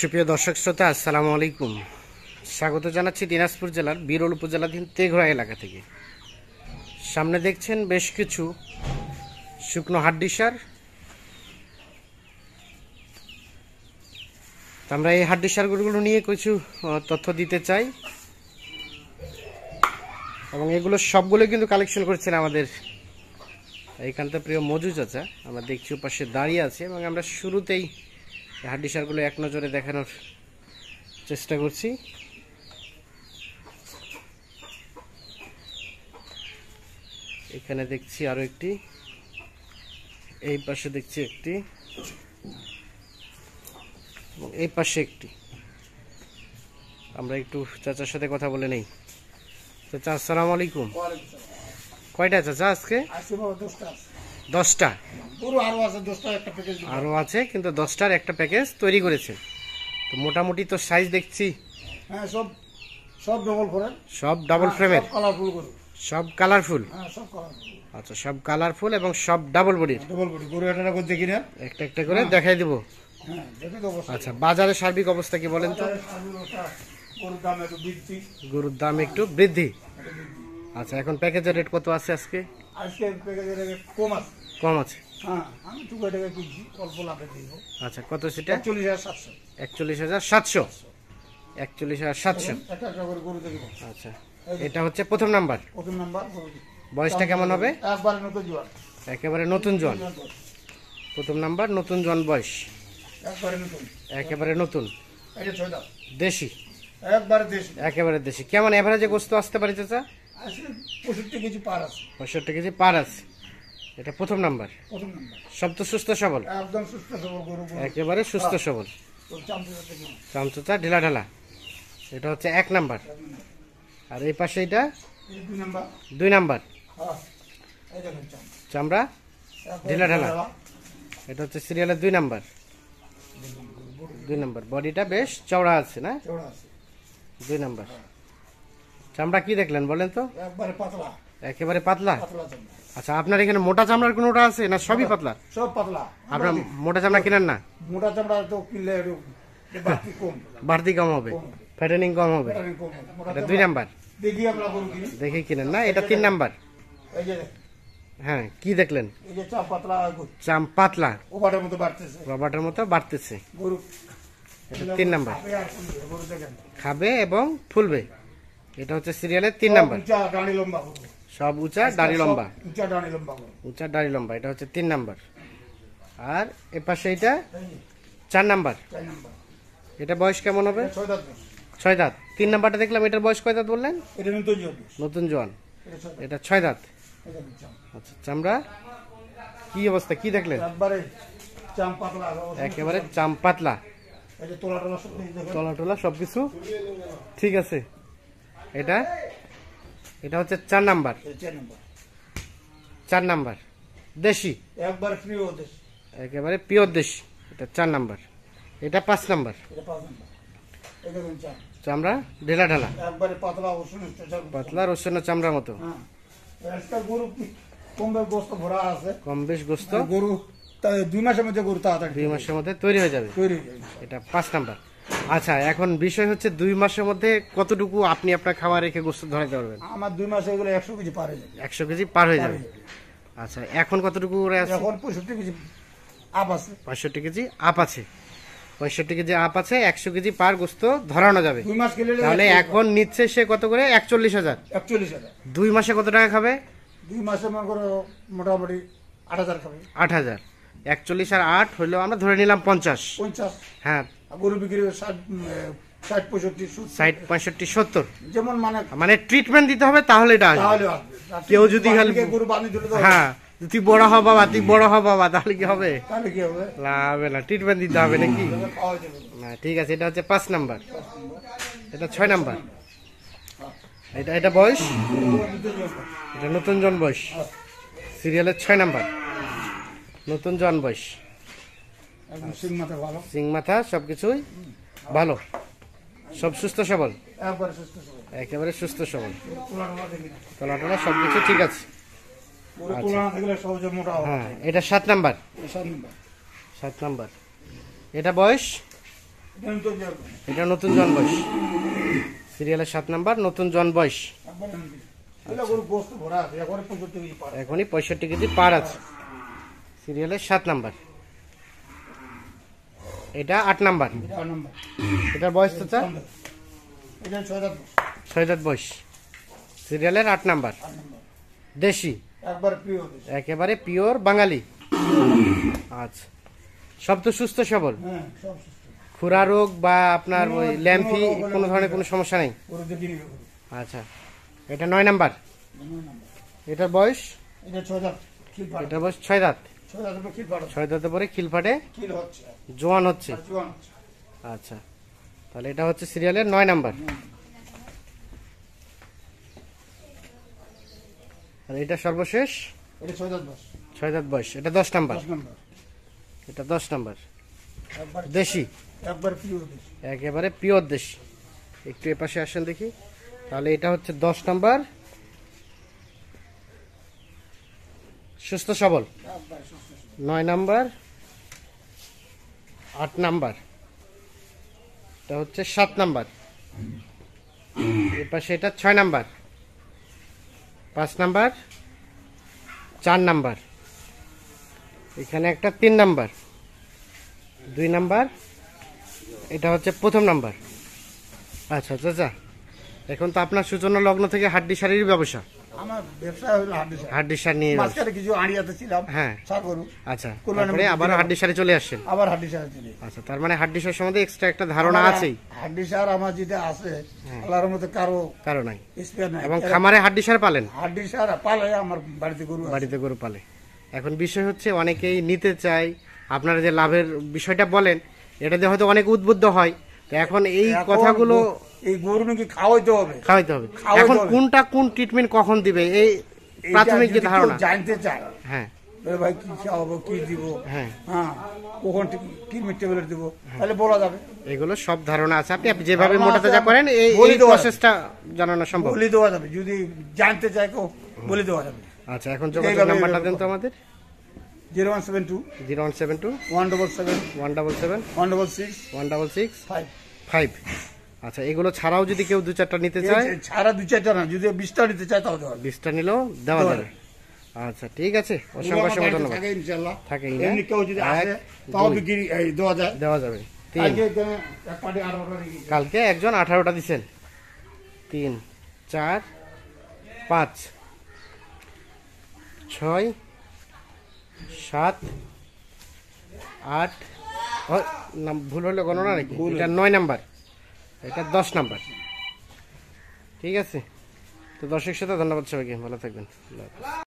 সুপ্রিয় দর্শক শ্রোতা আসসালামু আলাইকুম স্বাগত জানাচ্ছি দিনাজপুর জেলার বিরল উপজেলাধীন তেঘরা এলাকা থেকে সামনে দেখছেন বেশ কিছু শুকনো হাড্ডিসার আমরা এই হাড্ডিসারগুলো নিয়ে কিছু তথ্য দিতে চাই এবং এগুলো সবগুলো কিন্তু কালেকশন করেছেন আমাদের এইখানটা প্রিয় মজু চাচা আমরা দেখছি ওপাশে দাঁড়িয়ে আছে এবং আমরা শুরুতেই হাড্ডি সারগুলো এক নজরে দেখানোর চেষ্টা করছি এখানে দেখছি আরো একটি এই পাশে দেখছি একটি এই পাশে একটি আমরা একটু চাচার সাথে কথা বলে নেই চাচা আসসালামু আলাইকুম কয়টা চাচা আজকে দশটা আরো আরও আছে কিন্তু দশটার একটা প্যাকেজ তৈরি করেছে তো মোটামুটি তো সাইজ দেখছি হ্যাঁ, সব সব ডবল সব ডাবল হ্যাঁ, ফ্রেমের সব কালারফুল হ্যাঁ, আচ্ছা সব কালারফুল এবং সব ডাবল বডির বডি গরু একটা করে না একটা একটা করে দেখাই দিব দেবো আচ্ছা বাজারের সার্বিক অবস্থা কি বলেন তো গরুর দাম একটু বৃদ্ধি আচ্ছা এখন প্যাকেজের রেট কত আছে আজকে কম আছে কম আছে হ্যাঁ, আচ্ছা কত সেটা একচল্লিশ হাজার একচল্লিশ হাজার সাতশো একচল্লিশ হাজার সাতশো আচ্ছা এটা হচ্ছে প্রথম নাম্বার নাম্বার বয়সটা কেমন হবে নতুন একেবারে নতুন জন প্রথম নাম্বার নতুন জন বয়স একেবারে নতুন দেশি একেবারে দেশি কেমন এভারেজে গোস্ত আসতে পারে চাচা পঁয়ষট্টি কেজি পার আছে পঁয়ষট্টি কেজি পার আছে এটা প্রথম নাম্বার সব তো সুস্থ সবল একেবারে সুস্থ সবল চামচুচা ঢিলা ঢালা এটা হচ্ছে এক নাম্বার আর এই পাশে এটা দুই নাম্বার চামড়া ঢিলা ঢালা এটা হচ্ছে সিরিয়ালের দুই নাম্বার দুই নাম্বার বডিটা বেশ চওড়া আছে না দুই নাম্বার চামড়া কি দেখলেন বলেন তো একবারে পাতলা একেবারে পাতলা আচ্ছা আপনার এখানে মোটা চামড়ার ওটা আছে না সবই পাতলা সব পাতলা আপনার মোটা চামড়া কিনেন না মোটা চামড়া তো কিনলে বাড়তি কম হবে ফ্যাটেনিং কম হবে দুই নাম্বার দেখি কিনেন না এটা তিন নাম্বার হ্যাঁ কি দেখলেন চাম পাতলা রবাটের মতো বাড়তেছে এটা তিন নাম্বার খাবে এবং ফুলবে এটা হচ্ছে সিরিয়ালের তিন নাম্বার সব উঁচা আচ্ছা, দাড়ি লম্বা উঁচা দাড়ি লম্বা উঁচা দাড়ি লম্বা এটা হচ্ছে তিন নাম্বার আর এপাশে এটা চার নাম্বার এটা বয়স কেমন হবে ছয় দাঁত তিন নাম্বারটা দেখলাম এটার বয়স কয় দাঁত বললেন নতুন জোয়ান এটা ছয় দাঁত আচ্ছা চামড়া কি অবস্থা কি দেখলেন একেবারে চাম পাতলা তলা টলা সবকিছু ঠিক আছে এটা এটা হচ্ছে চার নাম্বার চার নাম্বার দেশি একবার একেবারে পিওর দেশি এটা চার নাম্বার এটা পাঁচ নাম্বার চামড়া ঢেলা ঢালা পাতলা রসুন চামড়ার মতো হ্যাঁ। কম বেশ গোস্ত গরু দুই মাসের মধ্যে গরু তাড়াতাড়ি দুই মাসের মধ্যে তৈরি হয়ে যাবে তৈরি এটা পাঁচ নাম্বার আচ্ছা এখন বিষয় হচ্ছে দুই মাসের মধ্যে কতটুকু আপনি আপনার খাবার রেখে গোস্ত ধরে পারবেন আমার দুই মাসে এগুলো একশো কেজি পার হয়ে যাবে একশো কেজি পার হয়ে যাবে আচ্ছা এখন কতটুকু এখন পঁয়ষট্টি কেজি আপ আছে পঁয়ষট্টি কেজি আপ আছে পঁয়ষট্টি কেজি আপ আছে একশো কেজি পার গোস্ত ধরানো যাবে তাহলে এখন নিচ্ছে সে কত করে একচল্লিশ হাজার একচল্লিশ হাজার দুই মাসে কত টাকা খাবে দুই মাসে মনে করো মোটামুটি আট হাজার খাবে আট হাজার একচল্লিশ আর আট হইলেও আমরা ধরে নিলাম পঞ্চাশ পঞ্চাশ হ্যাঁ গরু বিক্রি ষাট পঁয়ষট্টি ষাট পঁয়ষট্টি সত্তর যেমন মানে মানে ট্রিটমেন্ট দিতে হবে তাহলে এটা আসবে কেউ যদি গরু বাঁধি দিলে হ্যাঁ তুই বড় হ বাবা তুই বড় হ বাবা তাহলে কি হবে তাহলে না ট্রিটমেন্ট দিতে হবে নাকি না ঠিক আছে এটা হচ্ছে পাঁচ নাম্বার এটা ছয় নাম্বার এটা এটা বয়স এটা নতুন জন বয়স সিরিয়ালের হ্যাঁ। ছয় নাম্বার নতুন জন বয়স একদম সিং মাথা ভালো সিং সবকিছুই ভালো সব সুস্থ সবল একেবারে সুস্থ সবল তোলা টোলা সবকিছু ঠিক আছে হ্যাঁ এটা সাত নাম্বার সাত নাম্বার এটা বয়স এটা নতুন জন বয়স সিরিয়ালের সাত নাম্বার নতুন জন বয়স এখনই পঁয়ষট্টি কেজি পার আছে সিরিয়ালের সাত নাম্বার এটা আট নাম্বার এটার বয়স তো চার ছয় বয়স সিরিয়ালের আট নাম্বার দেশি একেবারে পিওর বাঙালি আচ্ছা সব তো সুস্থ সবল খুরা রোগ বা আপনার ওই ল্যাম্পি কোনো ধরনের কোনো সমস্যা নেই আচ্ছা এটা নয় নাম্বার এটার বয়স এটা বয়স ছয় দাঁত ছয় দাঁতে পরে খিল ফাটে হ্যাঁ, জোয়ান হচ্ছে আচ্ছা তাহলে এটা হচ্ছে সিরিয়ালের নয় নাম্বার আর এটা সর্বশেষ ছয় দাঁত বয়স এটা দশ নাম্বার এটা দশ নাম্বার দেশি একেবারে পিওর দেশি একটু এপাশে আসেন দেখি তাহলে এটা হচ্ছে দশ নাম্বার সুস্থ সবল নয় নাম্বার আট নাম্বার এটা হচ্ছে সাত নাম্বার এপাশে এটা ছয় নাম্বার পাঁচ নাম্বার চার নাম্বার এখানে একটা তিন নাম্বার দুই নাম্বার এটা হচ্ছে প্রথম নাম্বার আচ্ছা চাচা আচ্ছা, আচ্ছা। এখন তো আপনার সূচনা লগ্ন থেকে হাড্ডি শাড়ির ব্যবসা হ্যাঁ। আচ্ছা, চলে আচ্ছা তার মানে সম্বন্ধে এক্সট্রা একটা ধারণা আছে হ্যাঁ। কারো পালেন বাড়িতে গরু পালে এখন বিষয় হচ্ছে অনেকেই নিতে চায় আপনারা যে লাভের বিষয়টা বলেন এটাতে হয়তো অনেক উদ্বুদ্ধ হয় তো এখন এই কথাগুলো এই গরু নাকি খাওয়াইতে হবে খাওয়াইতে হবে এখন কোনটা কোন ট্রিটমেন্ট কখন দিবে এই প্রাথমিক যে ধারণা জানতে চায় হ্যাঁ ভাই কি খাওয়াবো কি দিব হ্যাঁ হ্যাঁ কখন কি মিড টেবিলেট দিব তাহলে বলা যাবে এগুলো সব ধারণা আছে আপনি আপনি যেভাবে মোটাতে তাজা করেন এই এই প্রসেসটা জানানো সম্ভব বলে দেওয়া যাবে যদি জানতে চায় কেউ বলে দেওয়া যাবে আচ্ছা এখন যোগাযোগ নাম্বারটা দেন তো আমাদের zero one seven two zero one seven two one double seven one double seven one double six one double six five five আচ্ছা এগুলো ছাড়াও যদি কেউ দু চারটা নিতে চায় ছাড়া দু চারটা না যদি বিশটা নিতে চায় তাও দেওয়া বিশটা নিলেও দেওয়া যাবে আচ্ছা ঠিক আছে অসংখ্য অসংখ্য ধন্যবাদ থাকে এমনি কেউ যদি আসে তাও বিক্রি দেওয়া যায় দেওয়া যাবে কালকে একজন আঠারোটা দিচ্ছেন তিন চার পাঁচ ছয় সাত আট ভুল হলে গণনা নাকি নয় নাম্বার এটা দশ নাম্বার ঠিক আছে তো দর্শক সাথে ধন্যবাদ সবাইকে ভালো থাকবেন